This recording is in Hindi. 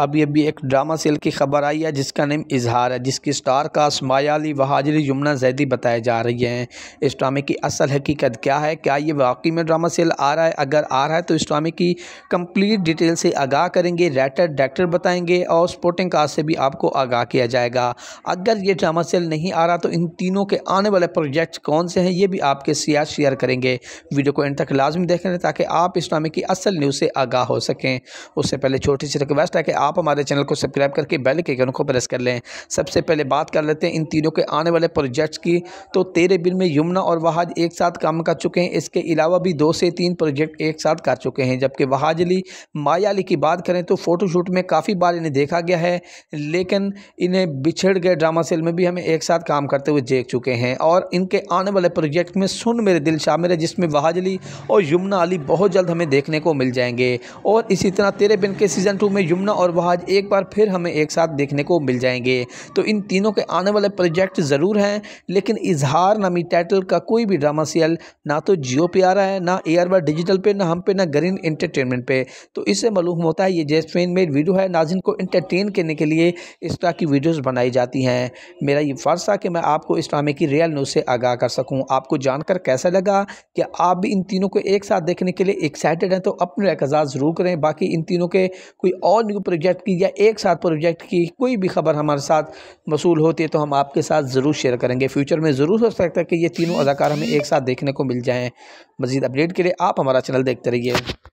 अभी अभी एक ड्रामा सेल की खबर आई है जिसका नेम इजहार है जिसकी स्टार कास्ट मायाली वहाजरी यमुना जैदी बताए जा रही हैं इस ड्रामे की असल हकीकत क्या है क्या ये वाकई में ड्रामा सेल आ रहा है अगर आ रहा है तो इस ड्रामे की कंप्लीट डिटेल से आगाह करेंगे राइटर डायरेक्टर बताएंगे और स्पोर्टिंग कास्ट से भी आपको आगाह किया जाएगा अगर ये ड्रामा सेल नहीं आ रहा तो इन तीनों के आने वाले प्रोजेक्ट कौन से हैं ये भी आपके सियाह शेयर करेंगे वीडियो को एंड तक लाजमी देख ताकि आप इस ड्रामे की असल न्यूज़ से आगाह हो सकें उससे पहले छोटी सी रिक्वेस्ट है कि आप हमारे चैनल को सब्सक्राइब करके बेल के आइकन को प्रेस कर लें सबसे पहले बात कर लेते हैं इन तीनों के आने वाले प्रोजेक्ट्स की तो तेरे बिल में यमुना और वहाज एक साथ काम कर चुके हैं इसके अलावा भी दो से तीन प्रोजेक्ट एक साथ कर चुके हैं जबकि वहाज अली माया अली की बात करें तो फ़ोटोशूट में काफ़ी बार इन्हें देखा गया है लेकिन इन्हें बिछड़ गए ड्रामा सेल में भी हमें एक साथ काम करते हुए देख चुके हैं और इनके आने वाले प्रोजेक्ट में सुन मेरे दिल शामिल है जिसमें वहाज अली और यमुना अली बहुत जल्द हमें देखने को मिल जाएंगे और इसी तरह तेरे बिन के सीज़न टू में यमुना और आज एक बार फिर हमें एक साथ देखने को मिल जाएंगे तो इन तीनों के आने वाले प्रोजेक्ट ज़रूर हैं लेकिन इजहार नामी टाइटल का कोई भी ड्रामा सीरियल ना तो जियो पे आ रहा है ना ए आर डिजिटल पे ना हम पे ना ग्रीन इंटरटेनमेंट पे तो इससे मालूम होता है ये जैसमिन मेड वीडियो है नाजिन को इंटरटेन करने के लिए इस तरह की वीडियोज़ बनाई जाती हैं मेरा ये फ़र्ज़ था कि मैं आपको इस ड्रामे की रियल न्यूज़ से आगाह कर सकूँ आपको जानकर कैसा लगा कि आप भी इन तीनों को एक साथ देखने के लिए एक्साइटेड हैं तो अपने एतजाज़ ज़रूर करें बाकी इन तीनों के कोई और न्यू प्रोजेक्ट प्रोजेक्ट की या एक साथ प्रोजेक्ट की कोई भी खबर हमारे साथ वसूल होती है तो हम आपके साथ ज़रूर शेयर करेंगे फ्यूचर में ज़रूर हो सकता है कि ये तीनों अदाकार हमें एक साथ देखने को मिल जाएँ मज़ीद अपडेट के लिए आप हमारा चैनल देखते रहिए